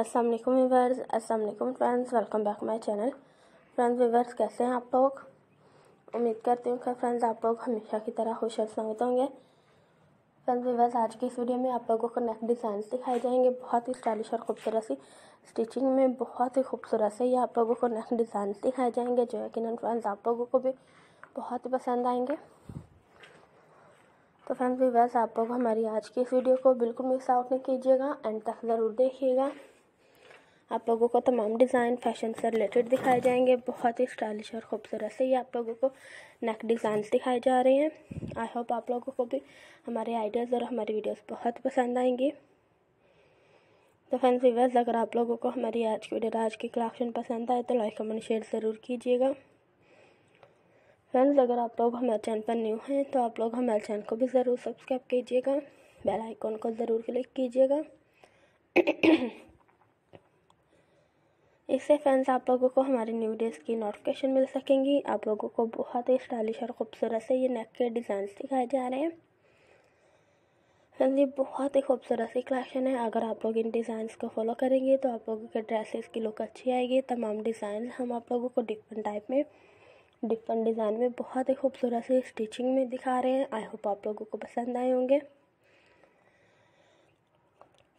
अस्सलाम वालेकुम व्यूवर्स अस्सलाम वालेकुम friends welcome back my channel friends viewers कैसे हैं आप लोग उम्मीद करती हूँ कि फ्रेंड्स आप लोग हमेशा की तरह खुश और सहमत होंगे फ्रेंड्स व्यूवर्स आज की इस वीडियो में आप लोगों को नेक डिज़ाइन दिखाए जाएंगे बहुत ही स्टाइलिश और खूबसूरत सी स्टिचिंग में बहुत ही खूबसूरत से ये आप लोगों को नेक डिज़ाइन दिखाए जाएंगे जो यकीन फ्रेंड्स आप लोगों को भी बहुत ही पसंद आएंगे तो फ्रेंड्स वीवर्स आप लोग हमारी आज की इस वीडियो को बिल्कुल मिस आउट नहीं कीजिएगा एंड तक ज़रूर देखिएगा आप लोगों को तमाम डिज़ाइन फैशन से रिलेटेड दिखाए जाएंगे बहुत ही स्टाइलिश और ख़ूबसूरत से ये आप लोगों को नेक डिज़ाइन दिखाए जा रहे हैं आई होप आप लोगों को भी हमारे आइडियाज़ और हमारी वीडियोस बहुत पसंद आएंगी तो फैन व्यूवर्स अगर आप लोगों को हमारी आज की वीडियो आज की कलेक्शन पसंद आए तो लाइक कमेंट शेयर ज़रूर कीजिएगा फ्रेंड्स अगर आप लोग हमारे चैनल पर न्यू हैं तो आप लोग हमारे चैनल को भी ज़रूर सब्सक्राइब कीजिएगा बेल आइकॉन को ज़रूर क्लिक कीजिएगा इससे फैंस आप लोगों को हमारी न्यू डेज की नोटिफिकेशन मिल सकेंगी आप लोगों को बहुत ही स्टाइलिश और ख़ूबसूरत से ये नेक के डिज़ाइन दिखाए जा रहे हैं फ्रेंड्स ये बहुत ही खूबसूरत सी कलेक्शन है अगर आप लोग इन डिज़ाइंस को फॉलो करेंगे तो आप लोगों के ड्रेसेस की लुक अच्छी आएगी तमाम डिज़ाइन हम आप लोगों को डिफरेंट टाइप में डिफरेंट डिज़ाइन में बहुत ही खूबसूरत सी स्टिचिंग में दिखा रहे हैं आई होप आप लोगों को पसंद आए होंगे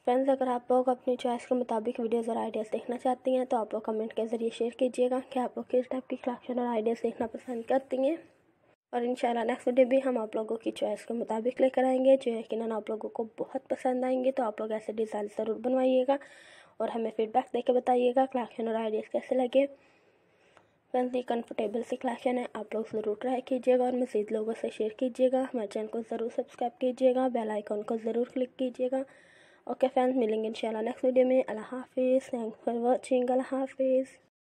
फ्रेंड्स अगर आप लोग अपनी चॉइस के मुताबिक वीडियोज़ और आइडियाज़ देखना चाहती हैं तो आप लोग कमेंट के ज़रिए शेयर कीजिएगा कि आप लोग किस टाइप की कलेक्शन और आइडियाज़ देखना पसंद करती हैं और इन नेक्स्ट वीडियो भी हम आप लोगों की चॉइस के मुताबिक लेकर आएंगे जो यकीन आप लोगों को बहुत पसंद आएंगे तो आप लोग ऐसे डिज़ाइन ज़रूर बनवाइएगा और हमें फीडबैक दे के बताइएगा कलेक्शन और आइडियाज़ कैसे लगे फ्रेंड्स ये कंफर्टेबल सी कलेक्शन है आप लोग ज़रूर ट्राई कीजिएगा और मज़ीद लोगों से शेयर कीजिएगा हमारे चैनल को ज़रूर सब्सक्राइब कीजिएगा बेल आइकॉन को ज़रूर क्लिक कीजिएगा Okay, fans, meeting in channel next video. Me, Allah Hafiz. Thanks for watching. Allah Hafiz.